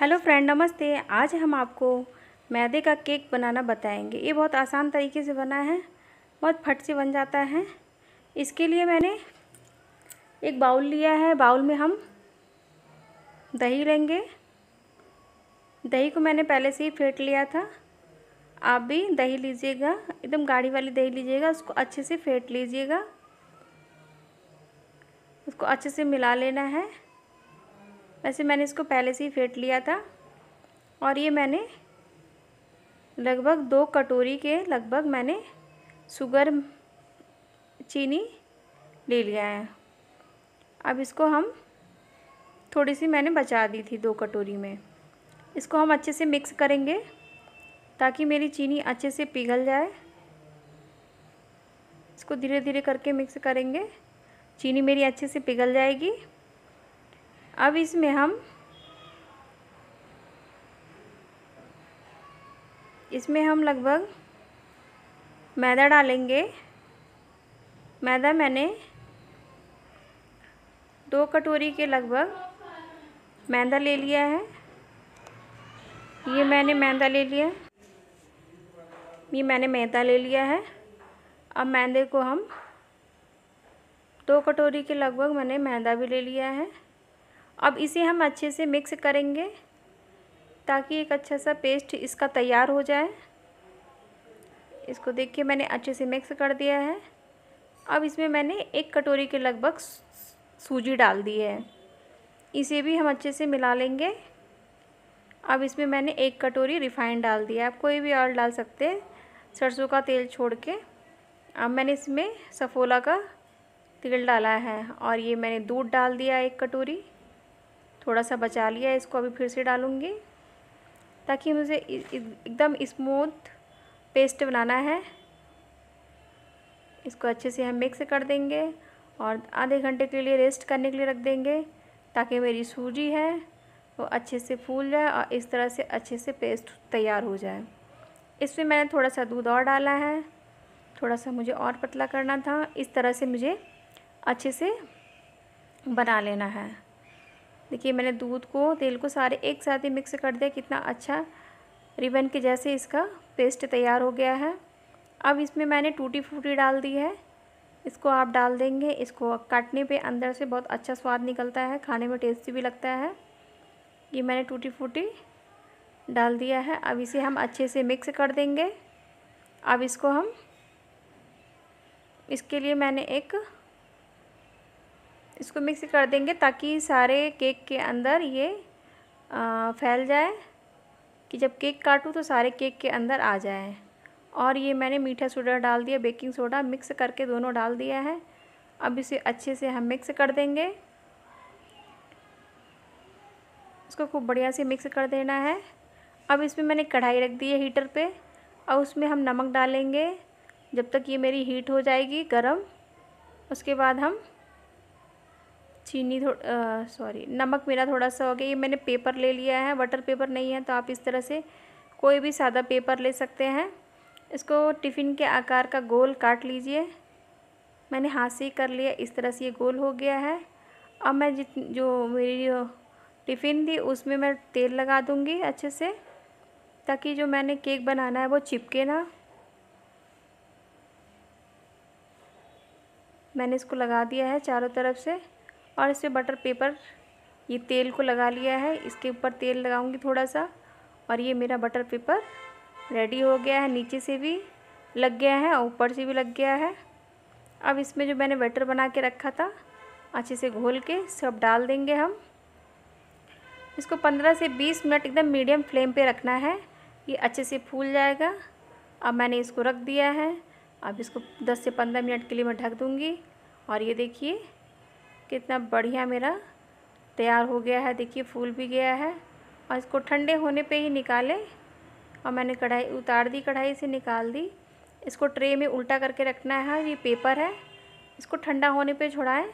hello friend नमस्ते आज हम आपको मैदे का केक बनाना बताएंगे ये बहुत आसान तरीके से बना है बहुत फट से बन जाता है इसके लिए मैंने एक बाउल लिया है बाउल में हम दही लेंगे दही को मैंने पहले से ही फेंट लिया था आप भी दही लीजिएगा एकदम गाढ़ी वाली दही लीजिएगा उसको अच्छे से फेंट लीजिएगा उसको अच्छे से मिला लेना है वैसे मैंने इसको पहले से ही फेंट लिया था और ये मैंने लगभग दो कटोरी के लगभग मैंने शुगर चीनी ले लिया है अब इसको हम थोड़ी सी मैंने बचा दी थी दो कटोरी में इसको हम अच्छे से मिक्स करेंगे ताकि मेरी चीनी अच्छे से पिघल जाए इसको धीरे धीरे करके मिक्स करेंगे चीनी मेरी अच्छे से पिघल जाएगी अब इसमें हम इसमें हम लगभग मैदा डालेंगे मैदा मैंने दो कटोरी के लगभग मैदा ले लिया है ये मैंने मैदा ले लिया ये मैंने मैदा ले लिया है अब मैदे को हम दो कटोरी के लगभग मैंने मैदा भी ले लिया है अब इसे हम अच्छे से मिक्स करेंगे ताकि एक अच्छा सा पेस्ट इसका तैयार हो जाए इसको देखिए मैंने अच्छे से मिक्स कर दिया है अब इसमें मैंने एक कटोरी के लगभग सूजी डाल दी है इसे भी हम अच्छे से मिला लेंगे अब इसमें मैंने एक कटोरी रिफाइंड डाल दिया आप कोई भी ऑयल डाल सकते हैं सरसों का तेल छोड़ के अब मैंने इसमें सफोला का तेल डाला है और ये मैंने दूध डाल दिया एक कटोरी थोड़ा सा बचा लिया इसको अभी फिर से डालूँगी ताकि मुझे एकदम स्मूथ पेस्ट बनाना है इसको अच्छे से हम मिक्स कर देंगे और आधे घंटे के लिए रेस्ट करने के लिए रख देंगे ताकि मेरी सूजी है वो अच्छे से फूल जाए और इस तरह से अच्छे से पेस्ट तैयार हो जाए इसमें मैंने थोड़ा सा दूध और डाला है थोड़ा सा मुझे और पतला करना था इस तरह से मुझे अच्छे से बना लेना है देखिए मैंने दूध को तेल को सारे एक साथ ही मिक्स कर दिया कितना अच्छा रिबन के जैसे इसका पेस्ट तैयार हो गया है अब इसमें मैंने टूटी फूटी डाल दी है इसको आप डाल देंगे इसको काटने पे अंदर से बहुत अच्छा स्वाद निकलता है खाने में टेस्टी भी लगता है ये मैंने टूटी फूटी डाल दिया है अब इसे हम अच्छे से मिक्स कर देंगे अब इसको हम इसके लिए मैंने एक इसको मिक्स कर देंगे ताकि सारे केक के अंदर ये आ, फैल जाए कि जब केक काटूँ तो सारे केक के अंदर आ जाए और ये मैंने मीठा सोडा डाल दिया बेकिंग सोडा मिक्स करके दोनों डाल दिया है अब इसे अच्छे से हम मिक्स कर देंगे इसको खूब बढ़िया से मिक्स कर देना है अब इसमें मैंने कढ़ाई रख दी है हीटर पे और उसमें हम नमक डालेंगे जब तक ये मेरी हीट हो जाएगी गरम उसके बाद हम चीनी सॉरी नमक मेरा थोड़ा सा हो गया ये मैंने पेपर ले लिया है वाटर पेपर नहीं है तो आप इस तरह से कोई भी सादा पेपर ले सकते हैं इसको टिफ़िन के आकार का गोल काट लीजिए मैंने हाथ से ही कर लिया इस तरह से ये गोल हो गया है अब मैं जित जो मेरी जो टिफ़िन थी उसमें मैं तेल लगा दूँगी अच्छे से ताकि जो मैंने केक बनाना है वो चिपके ना मैंने इसको लगा दिया है चारों तरफ से और इसमें बटर पेपर ये तेल को लगा लिया है इसके ऊपर तेल लगाऊंगी थोड़ा सा और ये मेरा बटर पेपर रेडी हो गया है नीचे से भी लग गया है और ऊपर से भी लग गया है अब इसमें जो मैंने बैटर बना के रखा था अच्छे से घोल के सब डाल देंगे हम इसको पंद्रह से बीस मिनट एकदम मीडियम फ्लेम पे रखना है ये अच्छे से फूल जाएगा अब मैंने इसको रख दिया है अब इसको दस से पंद्रह मिनट के लिए मैं ढक दूँगी और ये देखिए कितना बढ़िया मेरा तैयार हो गया है देखिए फूल भी गया है और इसको ठंडे होने पे ही निकाले और मैंने कढ़ाई उतार दी कढ़ाई से निकाल दी इसको ट्रे में उल्टा करके रखना है ये पेपर है इसको ठंडा होने पे छुड़ाएं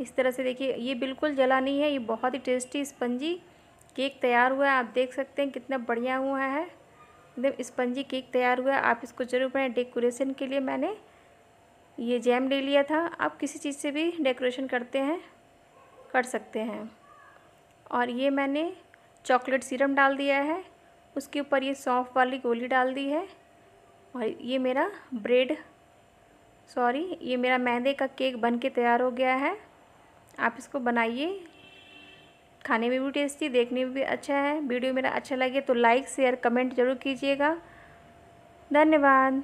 इस तरह से देखिए ये बिल्कुल जला नहीं है ये बहुत ही टेस्टी स्पंजी केक तैयार हुआ है आप देख सकते हैं कितना बढ़िया हुआ है एकदम स्पंजी केक तैयार हुआ है आप इसको ज़रूर बनाएं डेकोरेशन के लिए मैंने ये जैम ले लिया था आप किसी चीज़ से भी डेकोरेशन करते हैं कर सकते हैं और ये मैंने चॉकलेट सीरम डाल दिया है उसके ऊपर ये सौंफ वाली गोली डाल दी है और ये मेरा ब्रेड सॉरी ये मेरा मैदे का केक बन के तैयार हो गया है आप इसको बनाइए खाने में भी टेस्टी देखने में भी अच्छा है वीडियो मेरा अच्छा लगे तो लाइक शेयर कमेंट ज़रूर कीजिएगा धन्यवाद